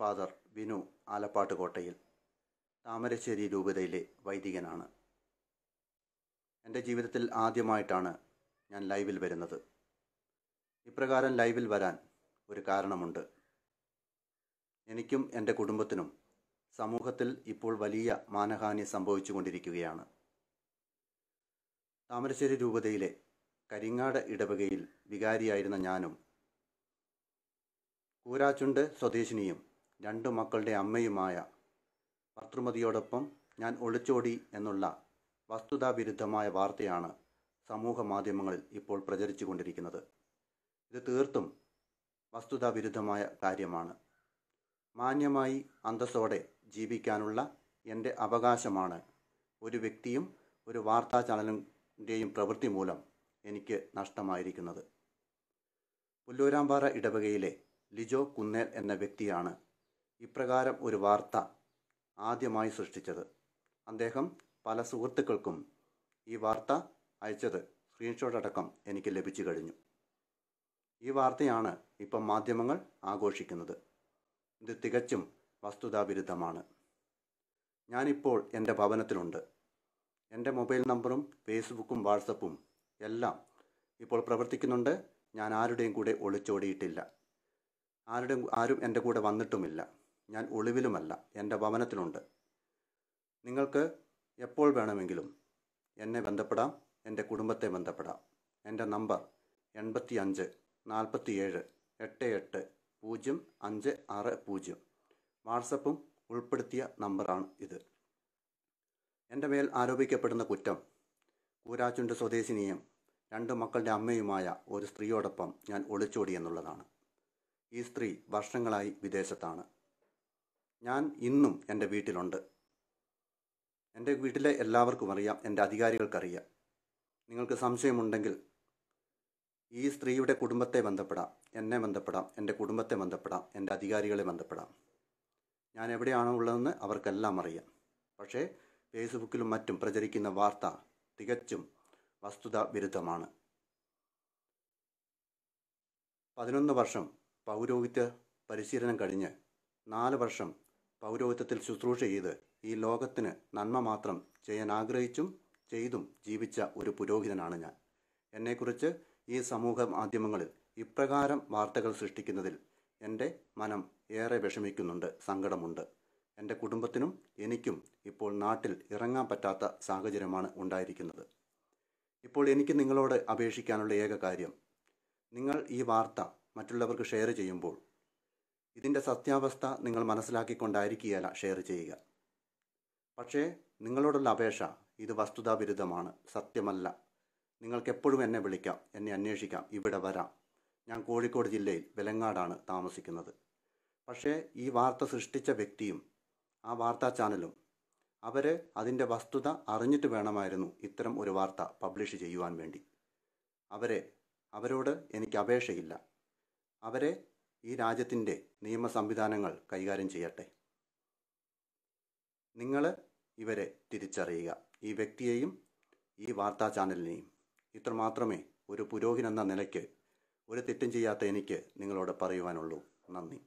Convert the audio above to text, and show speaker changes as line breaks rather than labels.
father Vinu Alappad കോട്ടയിൽ താമരശ്ശേരി രൂപതയിലെ വൈദികനാണ് എൻ്റെ ജീവിതത്തിൽ ആദ്യമായിട്ടാണ് ഞാൻ ലൈവിൽ വരുന്നത് ഇപ്രകാരം ലൈവിൽ വരാൻ ഒരു കാരണമുണ്ട് എനിക്കും എൻ്റെ കുടുംബത്തിനും സമൂഹത്തിൽ ഇപ്പോൾ വലിയ മാനഹാനി സംഭവിച്ചുകൊണ്ടിരിക്കുകയാണ് താമരശ്ശേരി രൂപതയിലെ കരിങ്ങാട് ഇടവകയിൽ വികാരിയായിരുന്ന ഞാനും കൂരാച്ചുണ്ട് സ്വദേശിനിയും രണ്ടു മക്കളുടെ അമ്മയുമായ പത്രുമതിയോടൊപ്പം ഞാൻ ഒളിച്ചോടി എന്നുള്ള വസ്തുതാവിരുദ്ധമായ വാർത്തയാണ് സമൂഹ മാധ്യമങ്ങളിൽ ഇപ്പോൾ പ്രചരിച്ചുകൊണ്ടിരിക്കുന്നത് ഇത് തീർത്തും വസ്തുതാവിരുദ്ധമായ കാര്യമാണ് മാന്യമായി അന്തസ്സോടെ ജീവിക്കാനുള്ള എൻ്റെ അവകാശമാണ് ഒരു വ്യക്തിയും ഒരു വാർത്താ ചാനലിൻ്റെയും പ്രവൃത്തി മൂലം എനിക്ക് നഷ്ടമായിരിക്കുന്നത് പുല്ലൂരാമ്പാറ ഇടവകയിലെ ലിജോ കുന്നേൽ എന്ന വ്യക്തിയാണ് ഇപ്രകാരം ഒരു വാർത്ത ആദ്യമായി സൃഷ്ടിച്ചത് അദ്ദേഹം പല സുഹൃത്തുക്കൾക്കും ഈ വാർത്ത അയച്ചത് സ്ക്രീൻഷോട്ട് അടക്കം എനിക്ക് ലഭിച്ചു കഴിഞ്ഞു ഈ വാർത്തയാണ് ഇപ്പം മാധ്യമങ്ങൾ ആഘോഷിക്കുന്നത് ഇത് തികച്ചും വസ്തുതാവിരുദ്ധമാണ് ഞാനിപ്പോൾ എൻ്റെ ഭവനത്തിലുണ്ട് എൻ്റെ മൊബൈൽ നമ്പറും ഫേസ്ബുക്കും വാട്സപ്പും എല്ലാം ഇപ്പോൾ പ്രവർത്തിക്കുന്നുണ്ട് ഞാൻ ആരുടെയും കൂടെ ഒളിച്ചോടിയിട്ടില്ല ആരുടെ ആരും എൻ്റെ കൂടെ വന്നിട്ടുമില്ല ഞാൻ ഒളിവിലുമല്ല എൻ്റെ ഭവനത്തിലുണ്ട് നിങ്ങൾക്ക് എപ്പോൾ വേണമെങ്കിലും എന്നെ ബന്ധപ്പെടാം എൻ്റെ കുടുംബത്തെ ബന്ധപ്പെടാം എൻ്റെ നമ്പർ എൺപത്തി അഞ്ച് ഏഴ് എട്ട് എട്ട് പൂജ്യം അഞ്ച് ആറ് പൂജ്യം വാട്സപ്പും ഉൾപ്പെടുത്തിയ നമ്പറാണ് ഇത് എൻ്റെ മേൽ ആരോപിക്കപ്പെടുന്ന കുറ്റം കൂരാച്ചുണ്ട് സ്വദേശിനിയും രണ്ട് മക്കളുടെ അമ്മയുമായ ഒരു സ്ത്രീയോടൊപ്പം ഞാൻ ഒളിച്ചോടി എന്നുള്ളതാണ് ഈ സ്ത്രീ വർഷങ്ങളായി വിദേശത്താണ് ഞാൻ ഇന്നും എൻ്റെ വീട്ടിലുണ്ട് എൻ്റെ വീട്ടിലെ എല്ലാവർക്കും അറിയാം എൻ്റെ അധികാരികൾക്കറിയാം നിങ്ങൾക്ക് സംശയമുണ്ടെങ്കിൽ ഈ സ്ത്രീയുടെ കുടുംബത്തെ ബന്ധപ്പെടാം എന്നെ ബന്ധപ്പെടാം എൻ്റെ കുടുംബത്തെ ബന്ധപ്പെടാം എൻ്റെ അധികാരികളെ ബന്ധപ്പെടാം ഞാൻ എവിടെയാണോ ഉള്ളതെന്ന് അവർക്കെല്ലാം അറിയാം പക്ഷേ ഫേസ്ബുക്കിലും മറ്റും പ്രചരിക്കുന്ന വാർത്ത തികച്ചും വസ്തുതാ വിരുദ്ധമാണ് പതിനൊന്ന് വർഷം പൗരോഹിത്യ പരിശീലനം കഴിഞ്ഞ് നാല് വർഷം പൗരോഹിത്യത്തിൽ ശുശ്രൂഷ ചെയ്ത് ഈ ലോകത്തിന് നന്മ മാത്രം ചെയ്യാൻ ആഗ്രഹിച്ചും ചെയ്തും ജീവിച്ച ഒരു പുരോഹിതനാണ് ഞാൻ എന്നെക്കുറിച്ച് ഈ സമൂഹ മാധ്യമങ്ങളിൽ ഇപ്രകാരം വാർത്തകൾ സൃഷ്ടിക്കുന്നതിൽ എൻ്റെ മനം ഏറെ വിഷമിക്കുന്നുണ്ട് സങ്കടമുണ്ട് എൻ്റെ കുടുംബത്തിനും എനിക്കും ഇപ്പോൾ നാട്ടിൽ ഇറങ്ങാൻ പറ്റാത്ത സാഹചര്യമാണ് ഉണ്ടായിരിക്കുന്നത് ഇപ്പോൾ എനിക്ക് നിങ്ങളോട് അപേക്ഷിക്കാനുള്ള ഏക കാര്യം നിങ്ങൾ ഈ വാർത്ത മറ്റുള്ളവർക്ക് ഷെയർ ചെയ്യുമ്പോൾ ഇതിൻ്റെ സത്യാവസ്ഥ നിങ്ങൾ മനസ്സിലാക്കിക്കൊണ്ടായിരിക്കുകയല്ല ഷെയർ ചെയ്യുക പക്ഷേ നിങ്ങളോടുള്ള അപേക്ഷ ഇത് വസ്തുതാവിരുദ്ധമാണ് സത്യമല്ല നിങ്ങൾക്ക് എപ്പോഴും എന്നെ വിളിക്കാം എന്നെ അന്വേഷിക്കാം ഇവിടെ വരാം ഞാൻ കോഴിക്കോട് ജില്ലയിൽ വിലങ്ങാടാണ് താമസിക്കുന്നത് പക്ഷേ ഈ വാർത്ത സൃഷ്ടിച്ച വ്യക്തിയും ആ വാർത്താ ചാനലും അവരെ അതിൻ്റെ വസ്തുത അറിഞ്ഞിട്ട് വേണമായിരുന്നു ഇത്തരം ഒരു വാർത്ത പബ്ലിഷ് ചെയ്യുവാൻ വേണ്ടി അവരെ അവരോട് എനിക്ക് അപേക്ഷയില്ല അവരെ ഈ രാജ്യത്തിൻ്റെ നിയമ സംവിധാനങ്ങൾ കൈകാര്യം ചെയ്യട്ടെ നിങ്ങൾ ഇവരെ തിരിച്ചറിയുക ഈ വ്യക്തിയെയും ഈ വാർത്താ ചാനലിനെയും ഇത്രമാത്രമേ ഒരു എന്ന നിലയ്ക്ക് ഒരു തെറ്റും ചെയ്യാത്ത എനിക്ക് നിങ്ങളോട് പറയുവാനുള്ളൂ നന്ദി